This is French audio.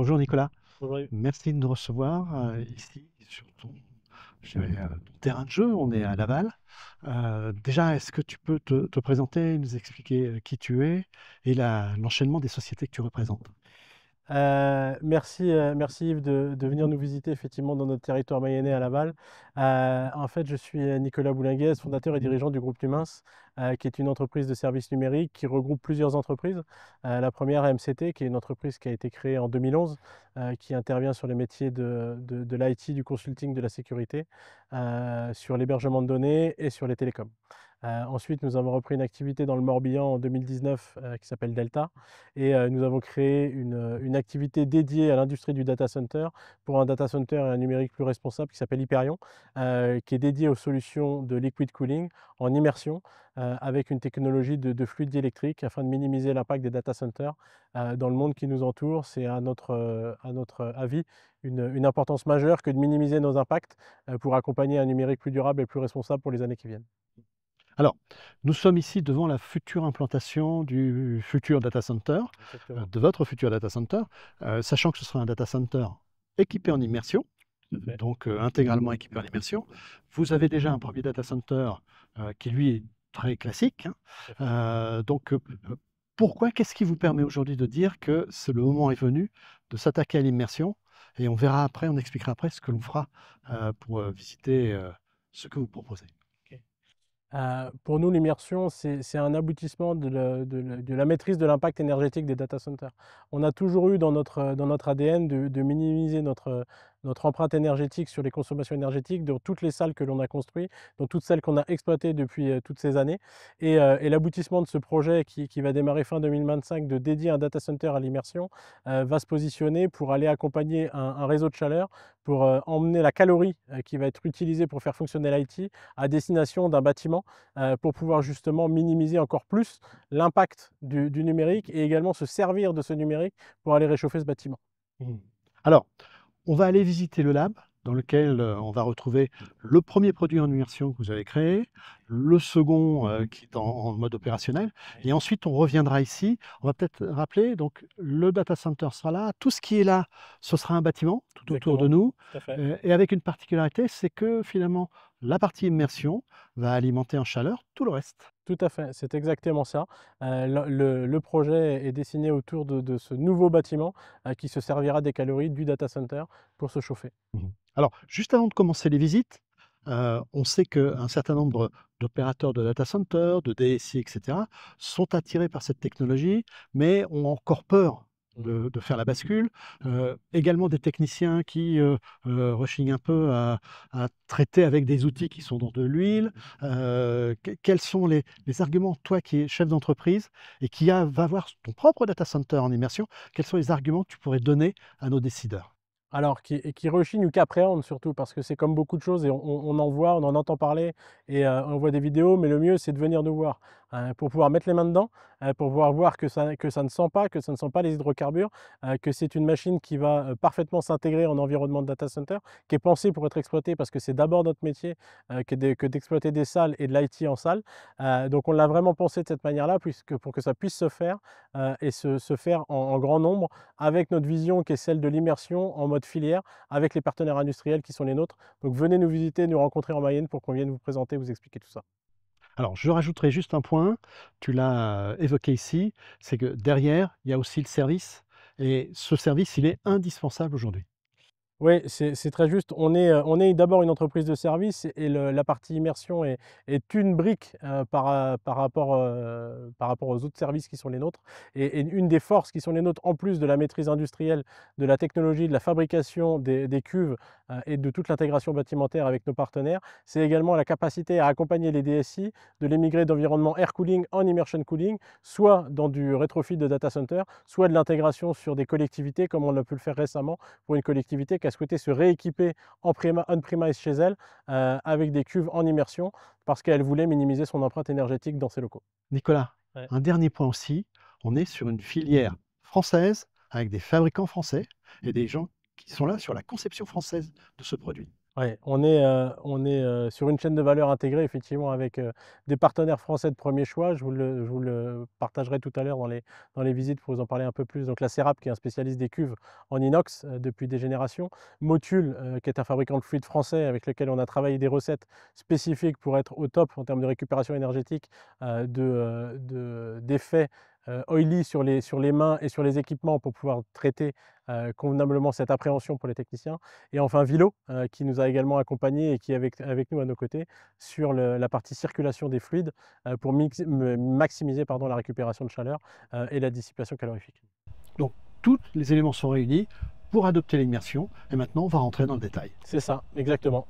Bonjour Nicolas. Merci de nous recevoir euh, ici sur euh, ton, terrain de jeu. On est à Laval. Euh, déjà, est-ce que tu peux te, te, présenter, nous expliquer qui tu es et l'enchaînement des sociétés que tu représentes euh, euh, merci, Yves de, venir nous visiter effectivement dans notre territoire mayennais à Laval. Euh, en fait, je suis Nicolas Boulinguez, fondateur et mmh. dirigeant du groupe Lumins, qui est une entreprise de services numériques qui regroupe plusieurs entreprises. la première, MCT, qui est une entreprise qui a été créée en 2011, qui intervient sur les métiers de, de l'IT, du consulting, de la sécurité, sur l'hébergement de données et sur les télécoms. Euh, ensuite, nous avons repris une activité dans le Morbihan en 2019 euh, qui s'appelle Delta. Et euh, nous avons créé une, activité dédiée à l'industrie du data center pour un data center et un numérique plus responsable qui s'appelle Hyperion, qui est dédié aux solutions de liquid cooling en immersion avec une technologie de, fluide électrique afin de minimiser l'impact des data centers dans le monde qui nous entoure. C'est à notre, avis une, importance majeure que de minimiser nos impacts pour accompagner un numérique plus durable et plus responsable pour les années qui viennent. Alors, nous sommes ici devant la future implantation du futur data center, euh, de votre futur data center, euh, sachant que ce sera un data center équipé en immersion, donc euh, intégralement équipé en immersion. Vous avez déjà un premier data center qui, lui, est très classique. Hein. donc, pourquoi, qu'est-ce qui vous permet aujourd'hui de dire que le moment est venu de s'attaquer à l'immersion Et on verra après, on expliquera après ce que l'on fera pour visiter ce que vous proposez. Euh, pour nous, l'immersion, c'est un aboutissement de, la maîtrise de l'impact énergétique des data centers. On a toujours eu dans notre, dans notre ADN de minimiser notre, notre empreinte énergétique sur les consommations énergétiques dans toutes les salles que l'on a construites, dans toutes celles qu'on a exploitées depuis euh, toutes ces années. Euh, et, l'aboutissement de ce projet qui, va démarrer fin 2025 de dédier un data center à l'immersion euh, va se positionner pour aller accompagner un, réseau de chaleur, pour emmener la calorie qui va être utilisée pour faire fonctionner l'IT à destination d'un bâtiment pour pouvoir justement minimiser encore plus l'impact du, du, numérique et également se servir de ce numérique pour aller réchauffer ce bâtiment. Mmh. Alors, on va aller visiter le lab dans lequel euh, on va retrouver le premier produit en immersion que vous avez créé, le second euh, mmh qui est en, mode opérationnel, et ensuite on reviendra ici. On va peut-être rappeler, donc le data center sera là, tout ce qui est là, ce sera un bâtiment tout autour de nous, euh, et avec une particularité, c'est que finalement la partie immersion va alimenter en chaleur tout le reste. Tout à fait, c'est exactement ça. Euh, le, projet est dessiné autour de, ce nouveau bâtiment qui se servira des calories du data center pour se chauffer. Mmh Alors, juste avant de commencer les visites, on sait qu'un certain nombre d'opérateurs de data center, de DSI, etc., sont attirés par cette technologie, mais ont encore peur mmh. de, faire la bascule. également des techniciens qui euh, rechignent un peu à, traiter avec des outils qui sont dans de l'huile. Mmh. quels sont les, arguments, toi qui es chef d'entreprise et qui va voir ton propre data center en immersion, quels sont les arguments que tu pourrais donner à nos décideurs alors, qui, qui ou qui surtout, parce que c'est comme beaucoup de choses, et on, en voit, on en entend parler, et euh, on voit des vidéos, mais le mieux, c'est de venir nous voir, hein, pour pouvoir mettre les mains dedans, hein, pour pouvoir voir que ça, que ça ne sent pas, que ça ne sent pas les hydrocarbures, hein, que c'est une machine qui va euh, parfaitement s'intégrer en environnement de data center, qui est pensée pour être exploitée, parce que c'est d'abord notre métier euh, que d'exploiter des salles et de l'IT en salle. donc, on l'a vraiment pensé de cette manière-là, puisque pour que ça puisse se faire, et se, faire en, grand nombre, avec notre vision qui est celle de l'immersion en mode filière avec les partenaires industriels qui sont les nôtres. Donc venez nous visiter, nous rencontrer en Mayenne pour qu'on vienne vous présenter, vous expliquer tout ça. Alors, je rajouterai juste un point, tu l'as évoqué ici, c'est que derrière, il y a aussi le service, et ce service, il est indispensable aujourd'hui. Oui, c'est très juste. On est, euh, on est d'abord une entreprise de service et la partie immersion est, est une brique euh, euh, par, rapport, par rapport aux autres services qui sont les nôtres. Et, une des forces qui sont les nôtres, en plus de la maîtrise industrielle, de la technologie, de la fabrication des, cuves et de toute l'intégration bâtimentaire avec nos partenaires, c'est également la capacité à accompagner les DSI, de les migrer d'environnement air cooling en immersion cooling, soit dans du rétrofit de data center, soit de l'intégration sur des collectivités, comme on a pu le faire récemment pour une collectivité elle souhaitait se rééquiper en on-premise chez elle euh, avec des cuves en immersion parce qu'elle voulait minimiser son empreinte énergétique dans ses locaux. Nicolas, un dernier point aussi, on est sur une filière française avec des fabricants français et des gens qui sont là sur la conception française de ce produit on est, on est sur une chaîne de valeur intégrée, effectivement, avec des partenaires français de premier choix. Je vous le, le partagerai tout à l'heure dans les, dans les visites pour vous en parler un peu plus. Donc, la Serap, qui est un spécialiste des cuves en inox depuis des générations. Motul, qui est un fabricant de fluides français avec lequel on a travaillé des recettes spécifiques pour être au top en termes de récupération énergétique, d'effets de, euh, oily sur les, sur les mains et sur les équipements pour pouvoir traiter euh, convenablement cette appréhension pour les techniciens. Et enfin Vilo, euh, qui nous a également accompagnés et qui est avec, avec nous à nos côtés sur la partie circulation des fluides pour maximiser pardon, la récupération de chaleur et la dissipation calorifique. Donc, tous les éléments sont réunis pour adopter l'immersion. Et maintenant, on va rentrer dans le détail. C'est ça, exactement.